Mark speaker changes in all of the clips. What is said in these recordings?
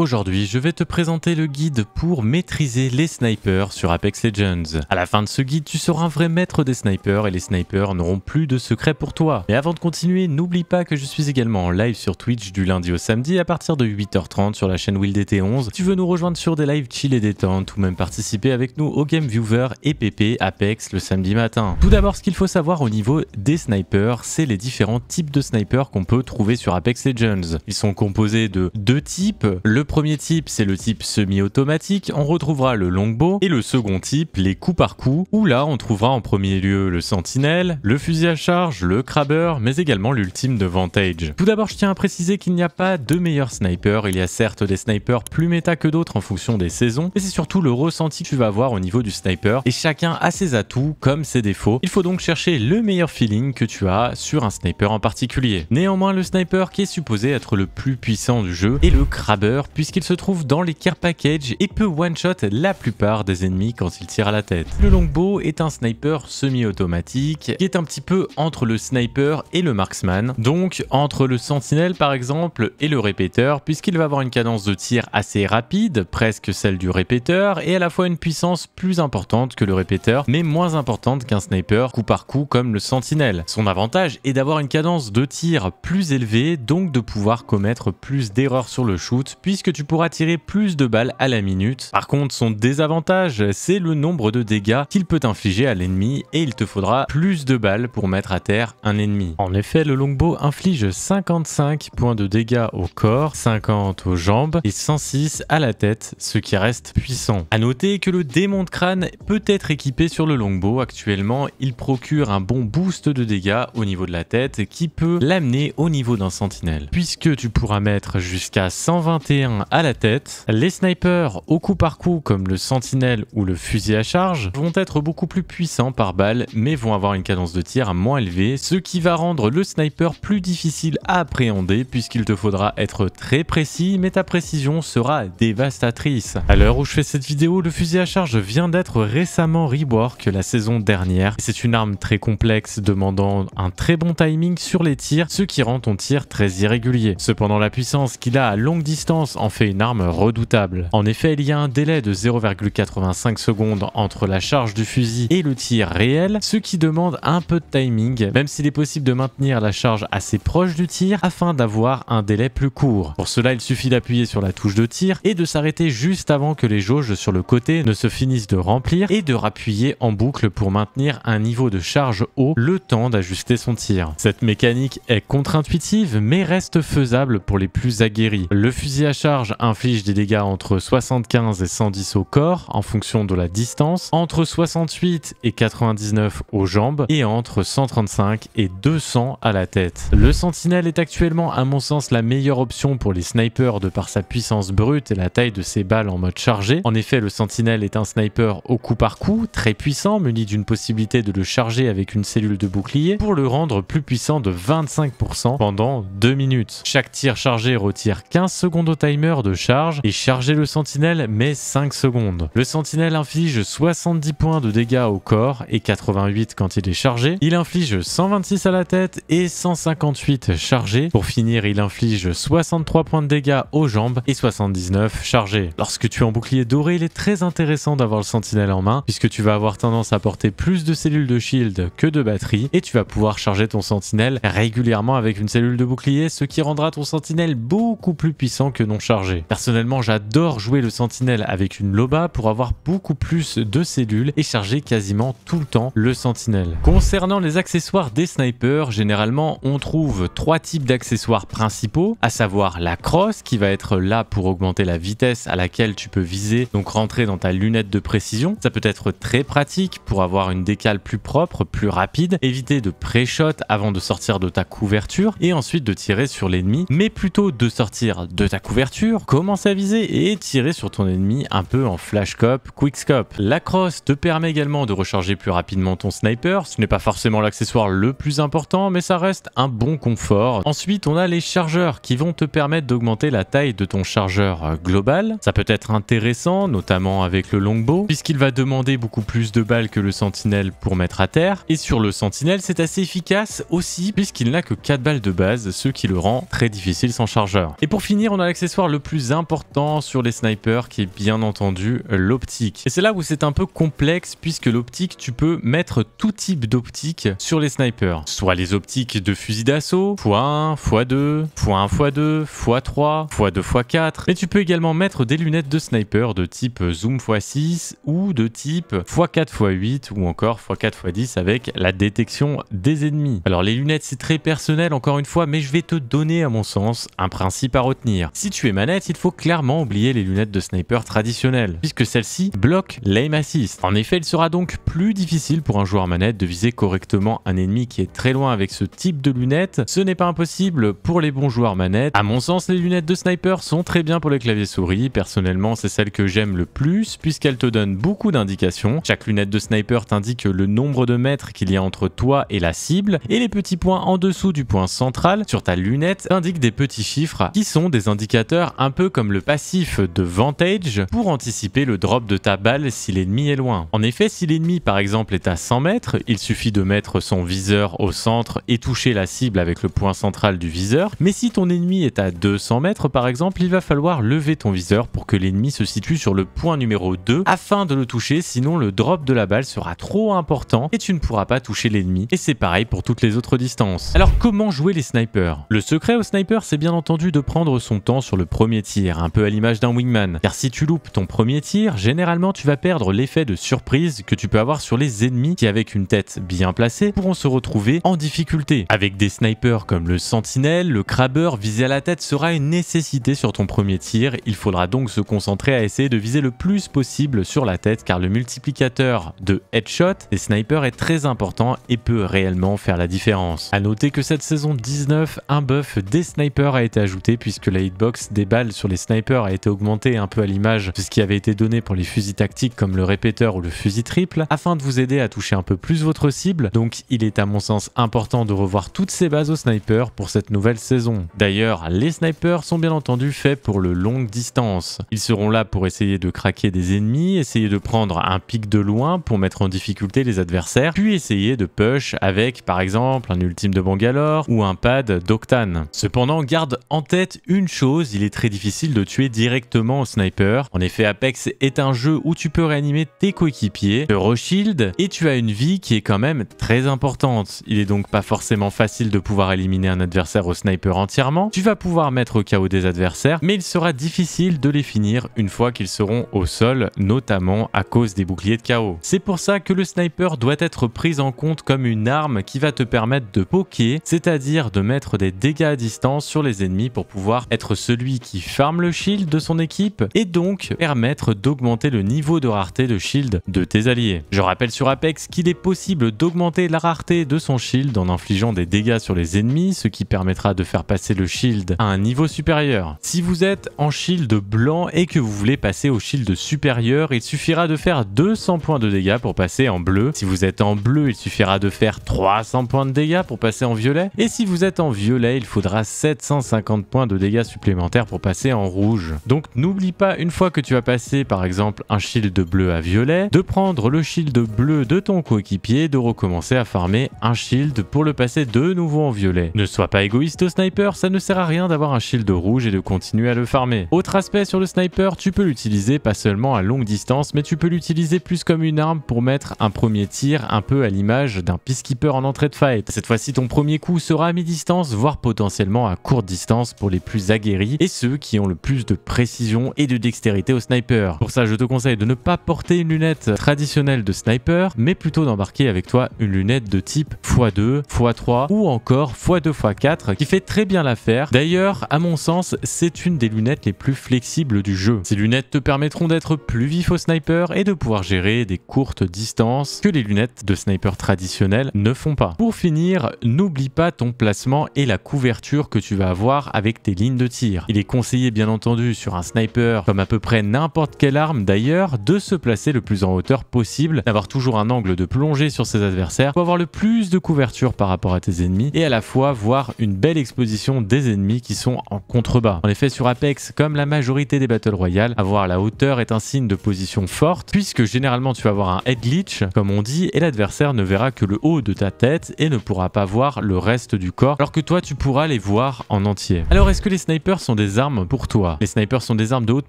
Speaker 1: Aujourd'hui, je vais te présenter le guide pour maîtriser les snipers sur Apex Legends. À la fin de ce guide, tu seras un vrai maître des snipers et les snipers n'auront plus de secrets pour toi. Mais avant de continuer, n'oublie pas que je suis également en live sur Twitch du lundi au samedi à partir de 8h30 sur la chaîne wildt 11 Si tu veux nous rejoindre sur des lives chill et détente ou même participer avec nous au Game Viewer et PP Apex le samedi matin. Tout d'abord, ce qu'il faut savoir au niveau des snipers, c'est les différents types de snipers qu'on peut trouver sur Apex Legends. Ils sont composés de deux types. Le premier type, c'est le type semi-automatique, on retrouvera le longbow, et le second type, les coups par coups, où là on trouvera en premier lieu le sentinelle, le fusil à charge, le crabber, mais également l'ultime de Vantage. Tout d'abord, je tiens à préciser qu'il n'y a pas de meilleur sniper, il y a certes des snipers plus méta que d'autres en fonction des saisons, mais c'est surtout le ressenti que tu vas avoir au niveau du sniper, et chacun a ses atouts comme ses défauts. Il faut donc chercher le meilleur feeling que tu as sur un sniper en particulier. Néanmoins, le sniper qui est supposé être le plus puissant du jeu est le crabber puisqu'il se trouve dans les care packages et peut one-shot la plupart des ennemis quand il tire à la tête. Le longbow est un sniper semi-automatique qui est un petit peu entre le sniper et le marksman, donc entre le sentinelle par exemple et le répéteur puisqu'il va avoir une cadence de tir assez rapide, presque celle du répéteur, et à la fois une puissance plus importante que le répéteur mais moins importante qu'un sniper coup par coup comme le sentinelle. Son avantage est d'avoir une cadence de tir plus élevée donc de pouvoir commettre plus d'erreurs sur le shoot puisque tu pourras tirer plus de balles à la minute. Par contre, son désavantage, c'est le nombre de dégâts qu'il peut infliger à l'ennemi et il te faudra plus de balles pour mettre à terre un ennemi. En effet, le longbow inflige 55 points de dégâts au corps, 50 aux jambes et 106 à la tête, ce qui reste puissant. À noter que le démon de crâne peut être équipé sur le longbow actuellement, il procure un bon boost de dégâts au niveau de la tête qui peut l'amener au niveau d'un sentinelle. Puisque tu pourras mettre jusqu'à 121 à la tête. Les snipers au coup par coup comme le sentinelle ou le fusil à charge vont être beaucoup plus puissants par balle mais vont avoir une cadence de tir moins élevée ce qui va rendre le sniper plus difficile à appréhender puisqu'il te faudra être très précis mais ta précision sera dévastatrice. À l'heure où je fais cette vidéo, le fusil à charge vient d'être récemment rework la saison dernière. C'est une arme très complexe demandant un très bon timing sur les tirs ce qui rend ton tir très irrégulier. Cependant la puissance qu'il a à longue distance en fait une arme redoutable. En effet, il y a un délai de 0,85 secondes entre la charge du fusil et le tir réel, ce qui demande un peu de timing, même s'il est possible de maintenir la charge assez proche du tir afin d'avoir un délai plus court. Pour cela, il suffit d'appuyer sur la touche de tir et de s'arrêter juste avant que les jauges sur le côté ne se finissent de remplir et de rappuyer en boucle pour maintenir un niveau de charge haut le temps d'ajuster son tir. Cette mécanique est contre-intuitive mais reste faisable pour les plus aguerris. Le fusil à inflige des dégâts entre 75 et 110 au corps en fonction de la distance, entre 68 et 99 aux jambes et entre 135 et 200 à la tête. Le Sentinel est actuellement à mon sens la meilleure option pour les snipers de par sa puissance brute et la taille de ses balles en mode chargé. En effet le Sentinel est un sniper au coup par coup, très puissant, muni d'une possibilité de le charger avec une cellule de bouclier pour le rendre plus puissant de 25% pendant 2 minutes. Chaque tir chargé retire 15 secondes au timer de charge et charger le sentinelle met 5 secondes. Le sentinelle inflige 70 points de dégâts au corps et 88 quand il est chargé. Il inflige 126 à la tête et 158 chargé. Pour finir, il inflige 63 points de dégâts aux jambes et 79 chargé. Lorsque tu es en bouclier doré, il est très intéressant d'avoir le sentinelle en main puisque tu vas avoir tendance à porter plus de cellules de shield que de batterie et tu vas pouvoir charger ton sentinelle régulièrement avec une cellule de bouclier, ce qui rendra ton sentinelle beaucoup plus puissant que non Personnellement, j'adore jouer le sentinelle avec une loba pour avoir beaucoup plus de cellules et charger quasiment tout le temps le sentinelle. Concernant les accessoires des snipers, généralement on trouve trois types d'accessoires principaux, à savoir la crosse qui va être là pour augmenter la vitesse à laquelle tu peux viser, donc rentrer dans ta lunette de précision. Ça peut être très pratique pour avoir une décale plus propre, plus rapide, éviter de pré-shot avant de sortir de ta couverture et ensuite de tirer sur l'ennemi, mais plutôt de sortir de ta couverture commence à viser et tirer sur ton ennemi un peu en flash cop, quick La crosse te permet également de recharger plus rapidement ton sniper, ce n'est pas forcément l'accessoire le plus important, mais ça reste un bon confort. Ensuite, on a les chargeurs qui vont te permettre d'augmenter la taille de ton chargeur euh, global. Ça peut être intéressant, notamment avec le longbow, puisqu'il va demander beaucoup plus de balles que le sentinelle pour mettre à terre. Et sur le sentinelle, c'est assez efficace aussi, puisqu'il n'a que 4 balles de base, ce qui le rend très difficile sans chargeur. Et pour finir, on a l'accessoire le plus important sur les snipers qui est bien entendu l'optique. Et c'est là où c'est un peu complexe puisque l'optique, tu peux mettre tout type d'optique sur les snipers. Soit les optiques de fusil d'assaut, x1, x2, x1, x2, x3, x2, x4. Mais tu peux également mettre des lunettes de sniper de type zoom x6 ou de type x4, x8 ou encore x4, x10 avec la détection des ennemis. Alors les lunettes c'est très personnel encore une fois mais je vais te donner à mon sens un principe à retenir. Si tu es manette, il faut clairement oublier les lunettes de sniper traditionnelles, puisque celles-ci bloquent l'aim assist. En effet, il sera donc plus difficile pour un joueur manette de viser correctement un ennemi qui est très loin avec ce type de lunettes. Ce n'est pas impossible pour les bons joueurs manette. À mon sens, les lunettes de sniper sont très bien pour les claviers souris. Personnellement, c'est celle que j'aime le plus, puisqu'elle te donne beaucoup d'indications. Chaque lunette de sniper t'indique le nombre de mètres qu'il y a entre toi et la cible, et les petits points en dessous du point central sur ta lunette indiquent des petits chiffres qui sont des indicateurs un peu comme le passif de Vantage pour anticiper le drop de ta balle si l'ennemi est loin. En effet, si l'ennemi par exemple est à 100 mètres, il suffit de mettre son viseur au centre et toucher la cible avec le point central du viseur, mais si ton ennemi est à 200 mètres par exemple, il va falloir lever ton viseur pour que l'ennemi se situe sur le point numéro 2 afin de le toucher, sinon le drop de la balle sera trop important et tu ne pourras pas toucher l'ennemi, et c'est pareil pour toutes les autres distances. Alors comment jouer les snipers Le secret au sniper c'est bien entendu de prendre son temps sur le premier tir, un peu à l'image d'un wingman. Car si tu loupes ton premier tir, généralement tu vas perdre l'effet de surprise que tu peux avoir sur les ennemis qui avec une tête bien placée pourront se retrouver en difficulté. Avec des snipers comme le sentinelle, le crabeur, visé à la tête sera une nécessité sur ton premier tir, il faudra donc se concentrer à essayer de viser le plus possible sur la tête car le multiplicateur de headshot des snipers est très important et peut réellement faire la différence. A noter que cette saison 19, un buff des snipers a été ajouté puisque la hitbox des balles sur les snipers a été augmentée un peu à l'image de ce qui avait été donné pour les fusils tactiques comme le répéteur ou le fusil triple, afin de vous aider à toucher un peu plus votre cible, donc il est à mon sens important de revoir toutes ces bases aux snipers pour cette nouvelle saison. D'ailleurs, les snipers sont bien entendu faits pour le longue distance. Ils seront là pour essayer de craquer des ennemis, essayer de prendre un pic de loin pour mettre en difficulté les adversaires, puis essayer de push avec par exemple un ultime de Bangalore ou un pad d'Octane. Cependant, garde en tête une chose, il est très difficile de tuer directement au sniper. En effet, Apex est un jeu où tu peux réanimer tes coéquipiers, te re-shield, et tu as une vie qui est quand même très importante. Il est donc pas forcément facile de pouvoir éliminer un adversaire au sniper entièrement. Tu vas pouvoir mettre au chaos des adversaires, mais il sera difficile de les finir une fois qu'ils seront au sol, notamment à cause des boucliers de chaos. C'est pour ça que le sniper doit être pris en compte comme une arme qui va te permettre de poker, c'est-à-dire de mettre des dégâts à distance sur les ennemis pour pouvoir être celui qui ferme le shield de son équipe et donc permettre d'augmenter le niveau de rareté de shield de tes alliés. Je rappelle sur Apex qu'il est possible d'augmenter la rareté de son shield en infligeant des dégâts sur les ennemis, ce qui permettra de faire passer le shield à un niveau supérieur. Si vous êtes en shield blanc et que vous voulez passer au shield supérieur, il suffira de faire 200 points de dégâts pour passer en bleu. Si vous êtes en bleu, il suffira de faire 300 points de dégâts pour passer en violet. Et si vous êtes en violet, il faudra 750 points de dégâts supplémentaires pour passer en rouge. Donc n'oublie pas, une fois que tu as passé par exemple un shield bleu à violet, de prendre le shield bleu de ton coéquipier, de recommencer à farmer un shield pour le passer de nouveau en violet. Ne sois pas égoïste au sniper, ça ne sert à rien d'avoir un shield rouge et de continuer à le farmer. Autre aspect sur le sniper, tu peux l'utiliser pas seulement à longue distance, mais tu peux l'utiliser plus comme une arme pour mettre un premier tir un peu à l'image d'un peacekeeper en entrée de fight. Cette fois-ci, ton premier coup sera à mi-distance, voire potentiellement à courte distance pour les plus aguerris, et ceux qui ont le plus de précision et de dextérité au sniper. Pour ça, je te conseille de ne pas porter une lunette traditionnelle de sniper, mais plutôt d'embarquer avec toi une lunette de type x2, x3 ou encore x2, x4 qui fait très bien l'affaire. D'ailleurs, à mon sens, c'est une des lunettes les plus flexibles du jeu. Ces lunettes te permettront d'être plus vif au sniper et de pouvoir gérer des courtes distances que les lunettes de sniper traditionnelles ne font pas. Pour finir, n'oublie pas ton placement et la couverture que tu vas avoir avec tes lignes de tir. Il est conseiller bien entendu sur un sniper, comme à peu près n'importe quelle arme d'ailleurs, de se placer le plus en hauteur possible, d'avoir toujours un angle de plongée sur ses adversaires pour avoir le plus de couverture par rapport à tes ennemis et à la fois voir une belle exposition des ennemis qui sont en contrebas. En effet, sur Apex, comme la majorité des Battle Royale, avoir la hauteur est un signe de position forte puisque généralement tu vas avoir un head glitch, comme on dit, et l'adversaire ne verra que le haut de ta tête et ne pourra pas voir le reste du corps alors que toi tu pourras les voir en entier. Alors est-ce que les snipers sont des pour toi. Les snipers sont des armes de haute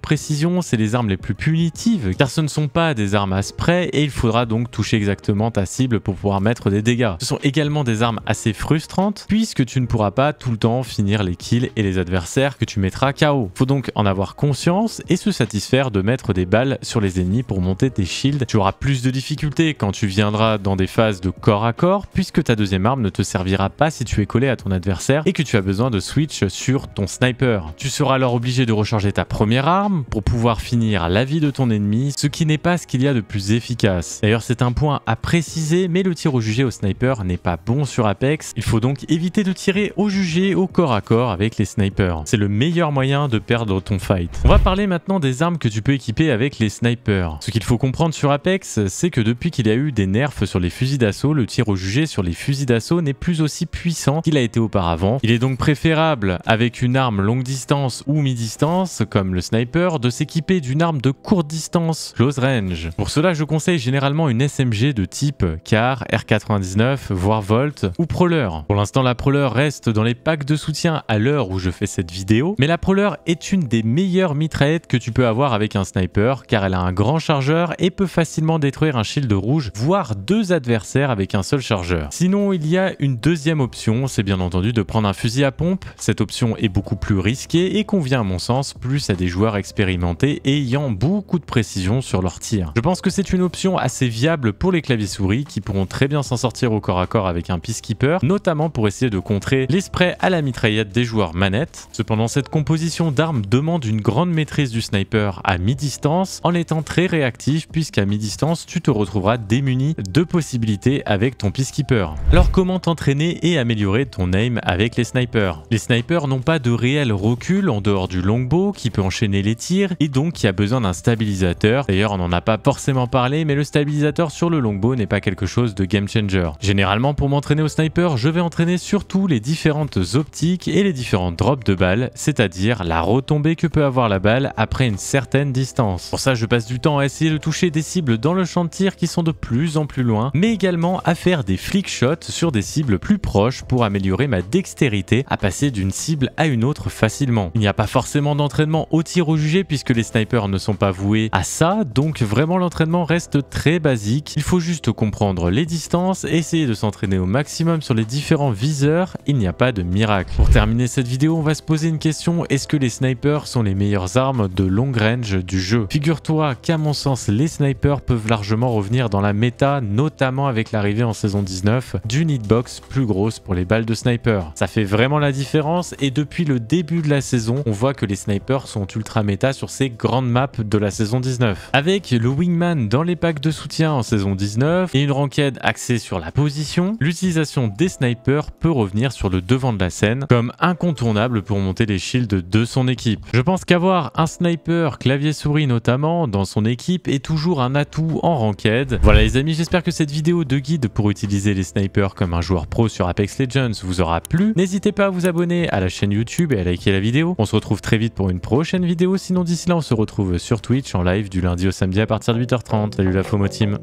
Speaker 1: précision, c'est les armes les plus punitives, car ce ne sont pas des armes à spray et il faudra donc toucher exactement ta cible pour pouvoir mettre des dégâts. Ce sont également des armes assez frustrantes, puisque tu ne pourras pas tout le temps finir les kills et les adversaires que tu mettras KO. Faut donc en avoir conscience et se satisfaire de mettre des balles sur les ennemis pour monter tes shields. Tu auras plus de difficultés quand tu viendras dans des phases de corps à corps, puisque ta deuxième arme ne te servira pas si tu es collé à ton adversaire et que tu as besoin de switch sur ton sniper. Tu seras alors obligé de recharger ta première arme pour pouvoir finir la vie de ton ennemi, ce qui n'est pas ce qu'il y a de plus efficace. D'ailleurs c'est un point à préciser, mais le tir au jugé au sniper n'est pas bon sur Apex, il faut donc éviter de tirer au jugé au corps à corps avec les snipers. C'est le meilleur moyen de perdre ton fight. On va parler maintenant des armes que tu peux équiper avec les snipers. Ce qu'il faut comprendre sur Apex, c'est que depuis qu'il y a eu des nerfs sur les fusils d'assaut, le tir au jugé sur les fusils d'assaut n'est plus aussi puissant qu'il a été auparavant. Il est donc préférable avec une arme longue distance ou mi-distance, comme le sniper, de s'équiper d'une arme de courte distance, close range. Pour cela, je conseille généralement une SMG de type CAR, R99, voire Volt, ou Proler. Pour l'instant, la Proler reste dans les packs de soutien à l'heure où je fais cette vidéo, mais la Proler est une des meilleures mitraillettes que tu peux avoir avec un sniper, car elle a un grand chargeur et peut facilement détruire un shield rouge, voire deux adversaires avec un seul chargeur. Sinon, il y a une deuxième option, c'est bien entendu de prendre un fusil à pompe. Cette option est beaucoup plus risquée et convient à mon sens plus à des joueurs expérimentés et ayant beaucoup de précision sur leur tir. Je pense que c'est une option assez viable pour les claviers souris qui pourront très bien s'en sortir au corps à corps avec un Peacekeeper, notamment pour essayer de contrer les sprays à la mitraillette des joueurs manettes. Cependant, cette composition d'armes demande une grande maîtrise du sniper à mi-distance en étant très réactif puisqu'à mi-distance, tu te retrouveras démuni de possibilités avec ton Peacekeeper. Alors comment t'entraîner et améliorer ton aim avec les snipers Les snipers n'ont pas de réel recul en dehors du longbow qui peut enchaîner les tirs et donc qui a besoin d'un stabilisateur. D'ailleurs, on n'en a pas forcément parlé, mais le stabilisateur sur le longbow n'est pas quelque chose de game changer. Généralement, pour m'entraîner au sniper, je vais entraîner surtout les différentes optiques et les différents drops de balles, c'est-à-dire la retombée que peut avoir la balle après une certaine distance. Pour ça, je passe du temps à essayer de toucher des cibles dans le champ de tir qui sont de plus en plus loin, mais également à faire des flick shots sur des cibles plus proches pour améliorer ma dextérité à passer d'une cible à une autre facilement. Il n'y a pas forcément d'entraînement au tir au jugé puisque les snipers ne sont pas voués à ça, donc vraiment l'entraînement reste très basique. Il faut juste comprendre les distances, essayer de s'entraîner au maximum sur les différents viseurs, il n'y a pas de miracle. Pour terminer cette vidéo, on va se poser une question, est-ce que les snipers sont les meilleures armes de long range du jeu Figure-toi qu'à mon sens, les snipers peuvent largement revenir dans la méta, notamment avec l'arrivée en saison 19 d'une hitbox plus grosse pour les balles de sniper. Ça fait vraiment la différence et depuis le début de la saison, on voit que les snipers sont ultra méta sur ces grandes maps de la saison 19. Avec le wingman dans les packs de soutien en saison 19 et une ranked axée sur la position, l'utilisation des snipers peut revenir sur le devant de la scène comme incontournable pour monter les shields de son équipe. Je pense qu'avoir un sniper, clavier-souris notamment, dans son équipe est toujours un atout en ranked. Voilà les amis, j'espère que cette vidéo de guide pour utiliser les snipers comme un joueur pro sur Apex Legends vous aura plu. N'hésitez pas à vous abonner à la chaîne YouTube et à liker la vidéo. On se retrouve très vite pour une prochaine vidéo. Sinon, d'ici là, on se retrouve sur Twitch en live du lundi au samedi à partir de 8h30. Salut la FOMO team.